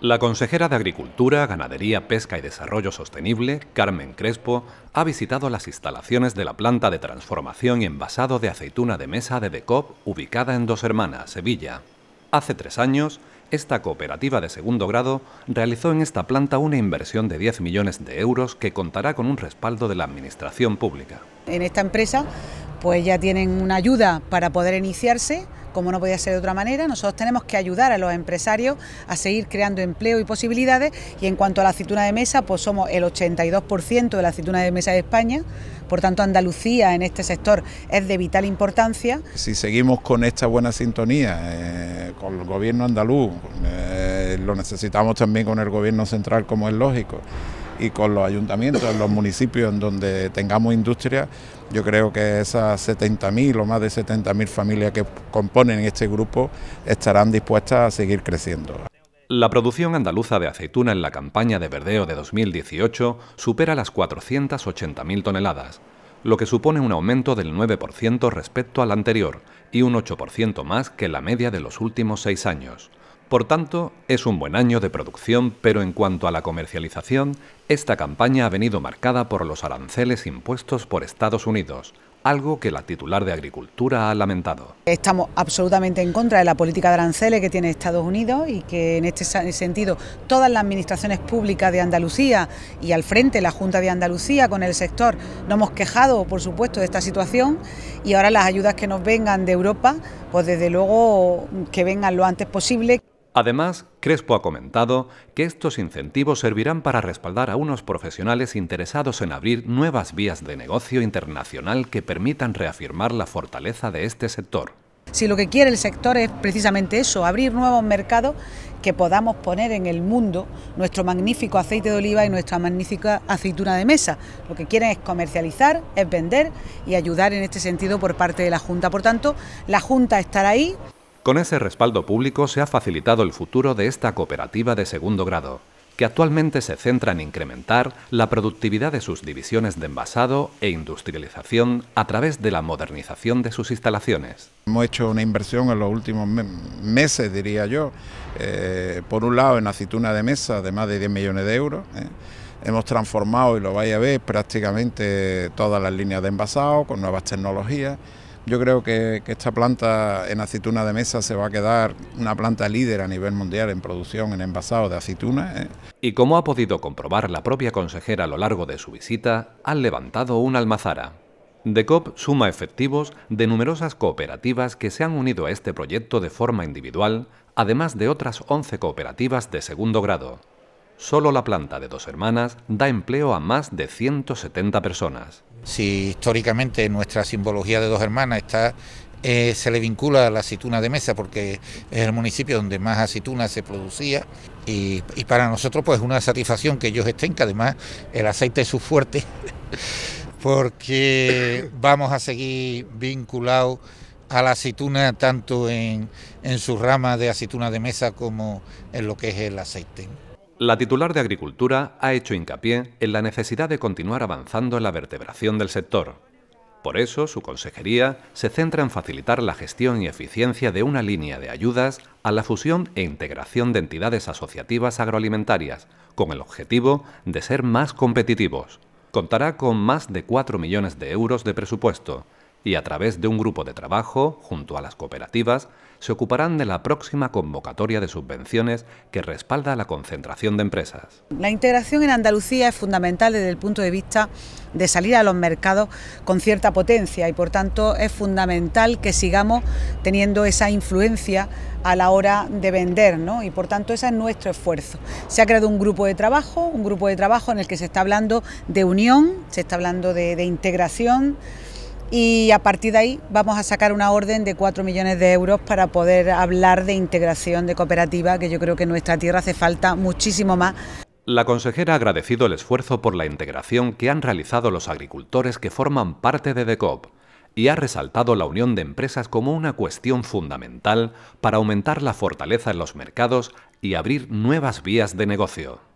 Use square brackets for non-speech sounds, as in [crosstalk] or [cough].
La consejera de Agricultura, Ganadería, Pesca y Desarrollo Sostenible, Carmen Crespo, ha visitado las instalaciones de la planta de transformación y envasado de aceituna de mesa de DECOP ubicada en Dos Hermanas, Sevilla. Hace tres años, esta cooperativa de segundo grado realizó en esta planta una inversión de 10 millones de euros que contará con un respaldo de la Administración Pública. En esta empresa pues ya tienen una ayuda para poder iniciarse, como no podía ser de otra manera. Nosotros tenemos que ayudar a los empresarios a seguir creando empleo y posibilidades. Y en cuanto a la aceituna de mesa, pues somos el 82% de la aceituna de mesa de España. Por tanto, Andalucía en este sector es de vital importancia. Si seguimos con esta buena sintonía eh, con el gobierno andaluz, eh, lo necesitamos también con el gobierno central, como es lógico y con los ayuntamientos, los municipios en donde tengamos industria, yo creo que esas 70.000 o más de 70.000 familias que componen este grupo estarán dispuestas a seguir creciendo. La producción andaluza de aceituna en la campaña de verdeo de 2018 supera las 480.000 toneladas, lo que supone un aumento del 9% respecto al anterior y un 8% más que la media de los últimos seis años. Por tanto, es un buen año de producción, pero en cuanto a la comercialización, esta campaña ha venido marcada por los aranceles impuestos por Estados Unidos, algo que la titular de Agricultura ha lamentado. Estamos absolutamente en contra de la política de aranceles que tiene Estados Unidos y que en este sentido todas las administraciones públicas de Andalucía y al frente la Junta de Andalucía con el sector no hemos quejado, por supuesto, de esta situación y ahora las ayudas que nos vengan de Europa, pues desde luego que vengan lo antes posible. Además, Crespo ha comentado que estos incentivos servirán para respaldar a unos profesionales interesados en abrir nuevas vías de negocio internacional que permitan reafirmar la fortaleza de este sector. Si lo que quiere el sector es precisamente eso, abrir nuevos mercados que podamos poner en el mundo nuestro magnífico aceite de oliva y nuestra magnífica aceituna de mesa. Lo que quieren es comercializar, es vender y ayudar en este sentido por parte de la Junta. Por tanto, la Junta estará ahí con ese respaldo público se ha facilitado el futuro de esta cooperativa de segundo grado, que actualmente se centra en incrementar la productividad de sus divisiones de envasado e industrialización a través de la modernización de sus instalaciones. Hemos hecho una inversión en los últimos meses, diría yo, eh, por un lado en aceituna de mesa de más de 10 millones de euros. ¿eh? Hemos transformado, y lo vais a ver, prácticamente todas las líneas de envasado con nuevas tecnologías. Yo creo que, esta planta en aceituna de mesa se va a quedar una planta líder a nivel mundial en producción, en envasado de aceituna. ¿eh? Y como ha podido comprobar la propia consejera a lo largo de su visita, han levantado una almazara. COP suma efectivos de numerosas cooperativas que se han unido a este proyecto de forma individual, además de otras 11 cooperativas de segundo grado. Solo la planta de Dos Hermanas da empleo a más de 170 personas. Si históricamente nuestra simbología de Dos Hermanas está eh, se le vincula a la aceituna de mesa porque es el municipio donde más aceituna se producía y, para nosotros pues una satisfacción que ellos estén, que además el aceite es su fuerte, [laughs] porque vamos a seguir vinculados a la aceituna tanto en su rama de aceituna de mesa como en lo que es el aceite. La titular de Agricultura ha hecho hincapié en la necesidad de continuar avanzando en la vertebración del sector. Por eso, su consejería se centra en facilitar la gestión y eficiencia de una línea de ayudas a la fusión e integración de entidades asociativas agroalimentarias, con el objetivo de ser más competitivos. Contará con más de 4 millones de euros de presupuesto y a través de un grupo de trabajo, junto a las cooperativas, se ocuparán de la próxima convocatoria de subvenciones que respalda la concentración de empresas. La integración en Andalucía es fundamental desde el punto de vista de salir a los mercados con cierta potencia y por tanto es fundamental que sigamos teniendo esa influencia a la hora de vender ¿no? y por tanto ese es nuestro esfuerzo. Se ha creado un grupo de trabajo, un grupo de trabajo en el que se está hablando de unión, se está hablando de, de integración, y a partir de ahí vamos a sacar una orden de 4 millones de euros para poder hablar de integración de cooperativa, que yo creo que en nuestra tierra hace falta muchísimo más. La consejera ha agradecido el esfuerzo por la integración que han realizado los agricultores que forman parte de DECOP y ha resaltado la unión de empresas como una cuestión fundamental para aumentar la fortaleza en los mercados y abrir nuevas vías de negocio.